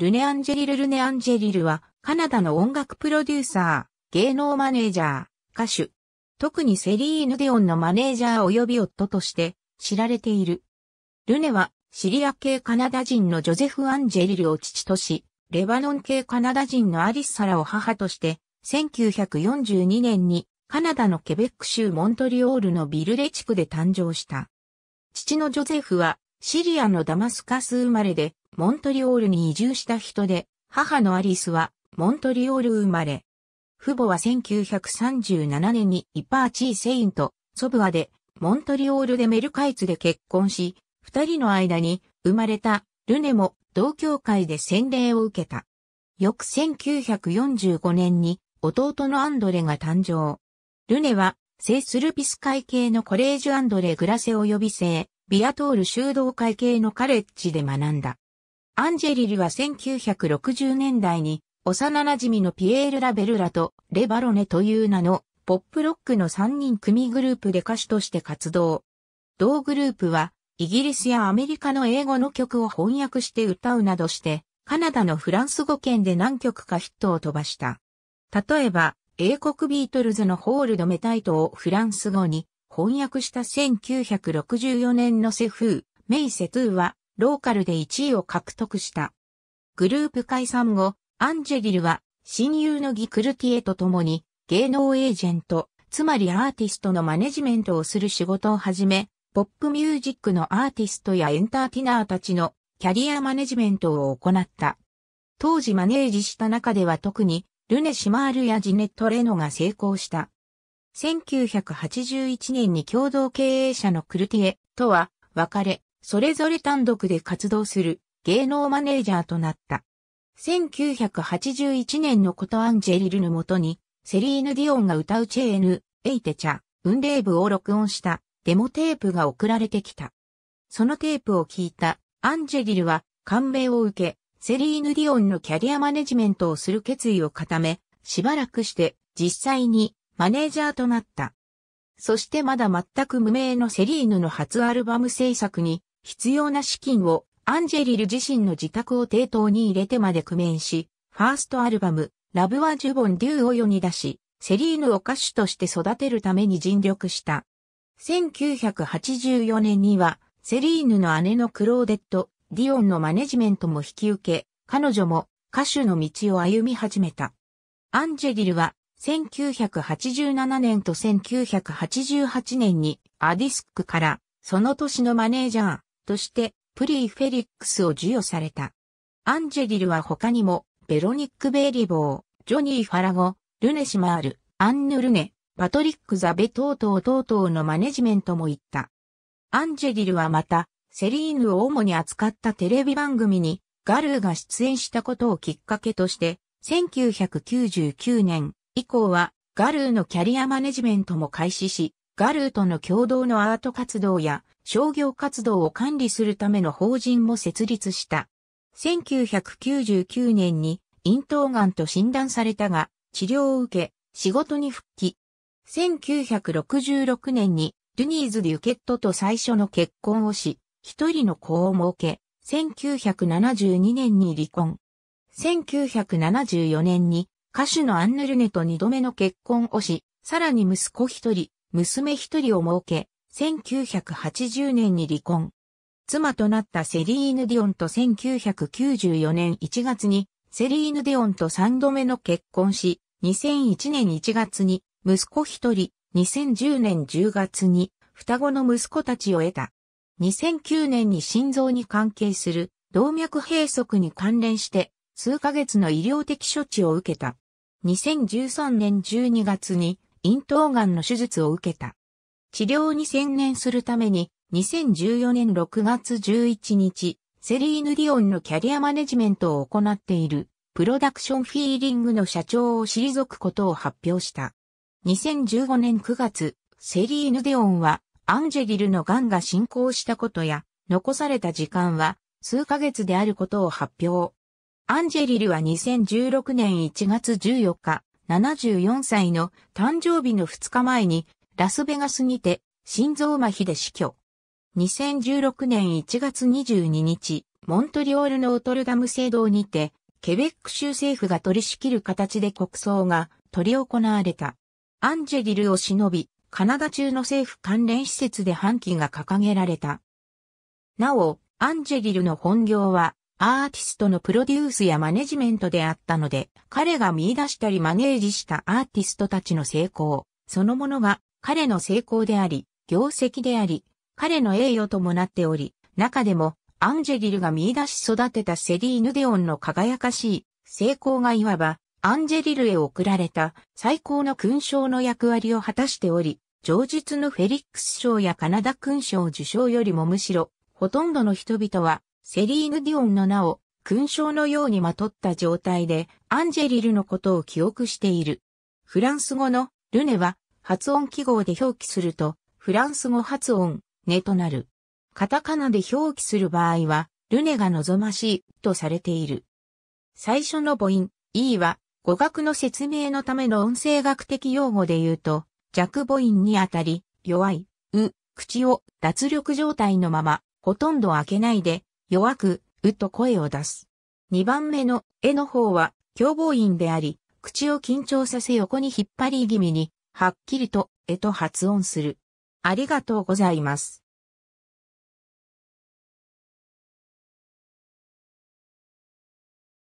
ルネ・アンジェリル・ルネ・アンジェリルは、カナダの音楽プロデューサー、芸能マネージャー、歌手、特にセリーヌ・デオンのマネージャー及び夫として知られている。ルネはシリア系カナダ人のジョゼフ・アンジェリルを父とし、レバノン系カナダ人のアリス・サラを母として、1942年にカナダのケベック州モントリオールのビルレ地区で誕生した。父のジョゼフはシリアのダマスカス生まれで、モントリオールに移住した人で、母のアリスはモントリオール生まれ。父母は1937年にイパーチー・セインと祖父アでモントリオールでメルカイツで結婚し、二人の間に生まれたルネも同教会で洗礼を受けた。翌1945年に弟のアンドレが誕生。ルネは聖スルピス会系のコレージュアンドレ・グラセを呼び生、ビアトール修道会系のカレッジで学んだ。アンジェリルは1960年代に幼馴染のピエール・ラベルラとレ・バロネという名のポップロックの3人組グループで歌手として活動。同グループはイギリスやアメリカの英語の曲を翻訳して歌うなどしてカナダのフランス語圏で何曲かヒットを飛ばした。例えば英国ビートルズのホールドメタイトをフランス語に翻訳した1964年のセフー、メイセトゥーはローカルで1位を獲得した。グループ解散後、アンジェリルは親友のギクルティエと共に芸能エージェント、つまりアーティストのマネジメントをする仕事をはじめ、ポップミュージックのアーティストやエンターティナーたちのキャリアマネジメントを行った。当時マネージした中では特にルネ・シマールやジネット・レノが成功した。1981年に共同経営者のクルティエとは別れ、それぞれ単独で活動する芸能マネージャーとなった。1981年のことアンジェリルのもとに、セリーヌ・ディオンが歌うチェーヌ、エイテチャ、ウンデーブを録音したデモテープが送られてきた。そのテープを聞いたアンジェリルは感銘を受け、セリーヌ・ディオンのキャリアマネジメントをする決意を固め、しばらくして実際にマネージャーとなった。そしてまだ全く無名のセリーヌの初アルバム制作に必要な資金をアンジェリル自身の自宅を抵当に入れてまで工面し、ファーストアルバム、ラブはジュボン・デューを世に出し、セリーヌを歌手として育てるために尽力した。1984年には、セリーヌの姉のクローデット、ディオンのマネジメントも引き受け、彼女も歌手の道を歩み始めた。アンジェリルは、1987年と1988年にアディスクから、その年のマネージャー、としてプリーフェリックスを授与された。アンジェリルは他にも、ベロニック・ベイリボー、ジョニー・ファラゴ、ルネ・シマール、アンヌ・ルネ、パトリック・ザベ等々等々のマネジメントも行った。アンジェリルはまた、セリーヌを主に扱ったテレビ番組に、ガルーが出演したことをきっかけとして、1999年以降は、ガルーのキャリアマネジメントも開始し、ガルーとの共同のアート活動や商業活動を管理するための法人も設立した。1999年に咽頭がんと診断されたが、治療を受け、仕事に復帰。1966年にルニーズ・デュケットと最初の結婚をし、一人の子を設け、1972年に離婚。1974年に歌手のアンヌルネと二度目の結婚をし、さらに息子一人、娘一人を設け、1980年に離婚。妻となったセリーヌ・ディオンと1994年1月にセリーヌ・ディオンと三度目の結婚し、2001年1月に息子一人、2010年10月に双子の息子たちを得た。2009年に心臓に関係する動脈閉塞に関連して数ヶ月の医療的処置を受けた。2013年12月に咽頭がんの手術を受けた。治療に専念するために、2014年6月11日、セリーヌ・ディオンのキャリアマネジメントを行っている、プロダクションフィーリングの社長を退くことを発表した。2015年9月、セリーヌ・ディオンは、アンジェリルの癌が進行したことや、残された時間は、数ヶ月であることを発表。アンジェリルは2016年1月14日、74歳の誕生日の2日前にラスベガスにて心臓麻痺で死去。2016年1月22日、モントリオールのオトルダム聖堂にて、ケベック州政府が取り仕切る形で国葬が取り行われた。アンジェリルを忍び、カナダ中の政府関連施設で半旗が掲げられた。なお、アンジェリルの本業はアーティストのプロデュースやマネジメントであったので、彼が見出したりマネージしたアーティストたちの成功、そのものが彼の成功であり、業績であり、彼の栄誉ともなっており、中でもアンジェリルが見出し育てたセリーヌ・デオンの輝かしい成功がいわばアンジェリルへ贈られた最高の勲章の役割を果たしており、上述のフェリックス賞やカナダ勲章受賞よりもむしろ、ほとんどの人々はセリーヌ・ディオンの名を勲章のようにまとった状態でアンジェリルのことを記憶している。フランス語のルネは発音記号で表記するとフランス語発音ネとなる。カタカナで表記する場合はルネが望ましいとされている。最初の母音 E は語学の説明のための音声学的用語で言うと弱母音にあたり弱い、う、口を脱力状態のままほとんど開けないで弱く、うっと声を出す。二番目の、えの方は、凶暴員であり、口を緊張させ横に引っ張り気味に、はっきりと、えと発音する。ありがとうございます。